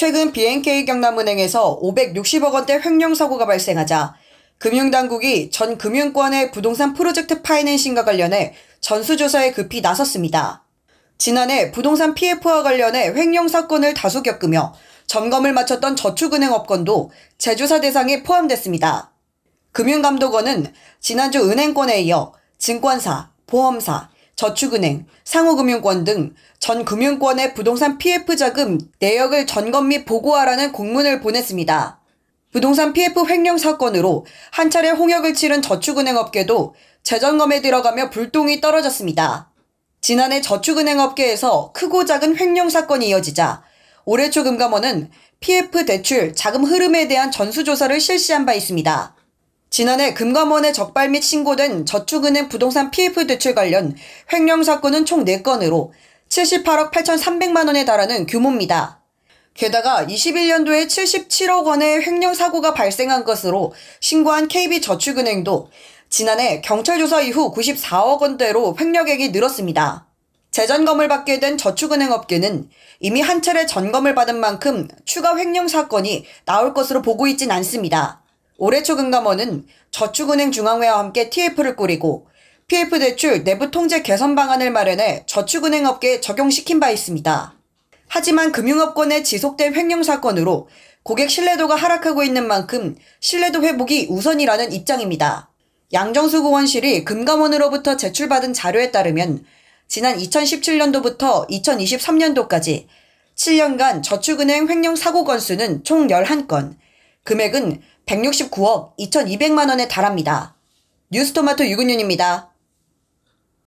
최근 BNK 경남은행에서 560억 원대 횡령 사고가 발생하자 금융당국이 전 금융권의 부동산 프로젝트 파이낸싱과 관련해 전수조사에 급히 나섰습니다. 지난해 부동산 PF와 관련해 횡령 사건을 다수 겪으며 점검을 마쳤던 저축은행 업건도 재조사 대상에 포함됐습니다. 금융감독원은 지난주 은행권에 이어 증권사, 보험사, 저축은행, 상호금융권 등 전 금융권의 부동산 PF 자금 내역을 점검 및 보고하라는 공문을 보냈습니다. 부동산 PF 횡령 사건으로 한 차례 홍역을 치른 저축은행 업계도 재점검에 들어가며 불똥이 떨어졌습니다. 지난해 저축은행 업계에서 크고 작은 횡령 사건이 이어지자 올해 초 금감원은 PF 대출 자금 흐름에 대한 전수조사를 실시한 바 있습니다. 지난해 금감원에 적발 및 신고된 저축은행 부동산 PF 대출 관련 횡령 사건은 총 4건으로 78억 8,300만 원에 달하는 규모입니다. 게다가 21년도에 77억 원의 횡령 사고가 발생한 것으로 신고한 KB저축은행도 지난해 경찰 조사 이후 94억 원대로 횡령액이 늘었습니다. 재점검을 받게 된 저축은행 업계는 이미 한 차례 점검을 받은 만큼 추가 횡령 사건이 나올 것으로 보고 있진 않습니다. 올해 초 금감원은 저축은행 중앙회와 함께 TF를 꾸리고 PF 대출 내부 통제 개선 방안을 마련해 저축은행 업계에 적용시킨 바 있습니다. 하지만 금융업권의 지속된 횡령 사건으로 고객 신뢰도가 하락하고 있는 만큼 신뢰도 회복이 우선이라는 입장입니다. 양정수 고원실이 금감원으로부터 제출받은 자료에 따르면 지난 2017년도부터 2023년도까지 7년간 저축은행 횡령 사고 건수는 총 11건, 금액은 169억 2200만원에 달합니다. 뉴스토마토 유근윤입니다.